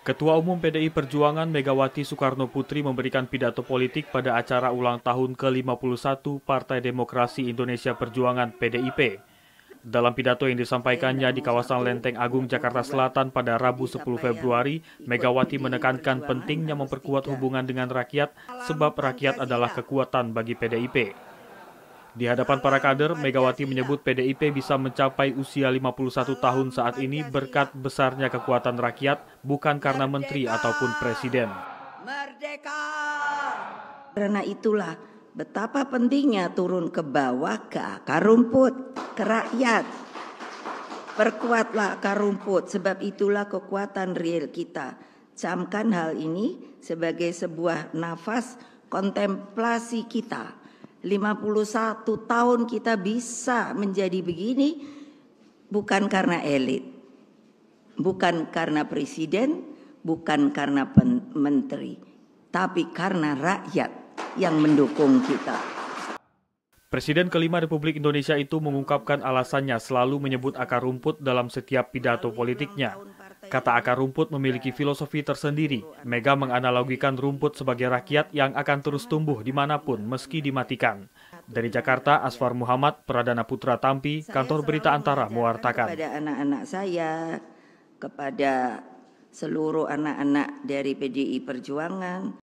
Ketua Umum PDI Perjuangan Megawati Soekarno Putri memberikan pidato politik pada acara ulang tahun ke-51 Partai Demokrasi Indonesia Perjuangan PDIP. Dalam pidato yang disampaikannya di kawasan Lenteng Agung Jakarta Selatan pada Rabu 10 Februari, Megawati menekankan pentingnya memperkuat hubungan dengan rakyat sebab rakyat adalah kekuatan bagi PDIP. Di hadapan para kader, Megawati menyebut PDIP bisa mencapai usia 51 tahun saat ini berkat besarnya kekuatan rakyat, bukan karena menteri ataupun presiden. Merdeka! Karena itulah betapa pentingnya turun ke bawah, ke akar rumput, ke rakyat. Perkuatlah akar rumput, sebab itulah kekuatan real kita. Camkan hal ini sebagai sebuah nafas kontemplasi kita 51 tahun kita bisa menjadi begini bukan karena elit, bukan karena presiden, bukan karena menteri, tapi karena rakyat yang mendukung kita. Presiden kelima Republik Indonesia itu mengungkapkan alasannya selalu menyebut akar rumput dalam setiap pidato politiknya. Kata akar rumput memiliki filosofi tersendiri. Mega menganalogikan rumput sebagai rakyat yang akan terus tumbuh dimanapun meski dimatikan. Dari Jakarta, Asfar Muhammad, Pradana Putra Tampi, Kantor Berita Antara mewartakan. Kepada anak-anak saya, kepada seluruh anak-anak dari PDI Perjuangan,